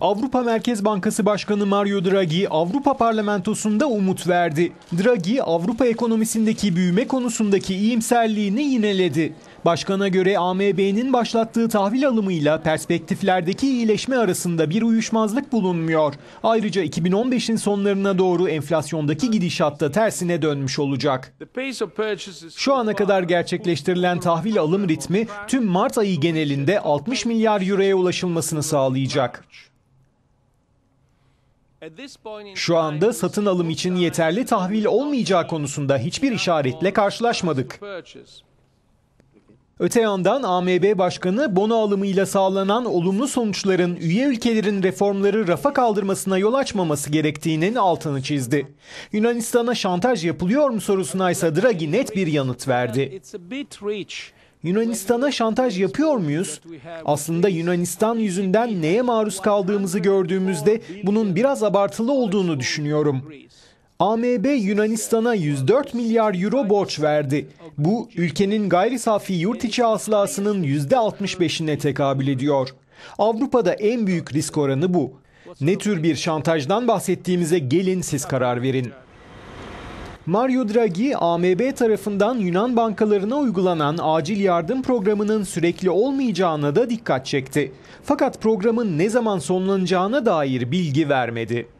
Avrupa Merkez Bankası Başkanı Mario Draghi Avrupa Parlamentosu'nda umut verdi. Draghi Avrupa ekonomisindeki büyüme konusundaki iyimserliğini yineledi. Başkana göre AMB'nin başlattığı tahvil alımıyla perspektiflerdeki iyileşme arasında bir uyuşmazlık bulunmuyor. Ayrıca 2015'in sonlarına doğru enflasyondaki gidişatta tersine dönmüş olacak. Şu ana kadar gerçekleştirilen tahvil alım ritmi tüm Mart ayı genelinde 60 milyar euroya ulaşılmasını sağlayacak. Şu anda satın alım için yeterli tahvil olmayacağı konusunda hiçbir işaretle karşılaşmadık. Öte yandan AMB Başkanı bono alımıyla sağlanan olumlu sonuçların üye ülkelerin reformları rafa kaldırmasına yol açmaması gerektiğinin altını çizdi. Yunanistan'a şantaj yapılıyor mu sorusuna ise Draghi net bir yanıt verdi. Yunanistan'a şantaj yapıyor muyuz? Aslında Yunanistan yüzünden neye maruz kaldığımızı gördüğümüzde bunun biraz abartılı olduğunu düşünüyorum. AMB Yunanistan'a 104 milyar euro borç verdi. Bu ülkenin gayri safi yurt içi hasılasının %65'ine tekabül ediyor. Avrupa'da en büyük risk oranı bu. Ne tür bir şantajdan bahsettiğimize gelin siz karar verin. Mario Draghi, AMB tarafından Yunan bankalarına uygulanan acil yardım programının sürekli olmayacağına da dikkat çekti. Fakat programın ne zaman sonlanacağına dair bilgi vermedi.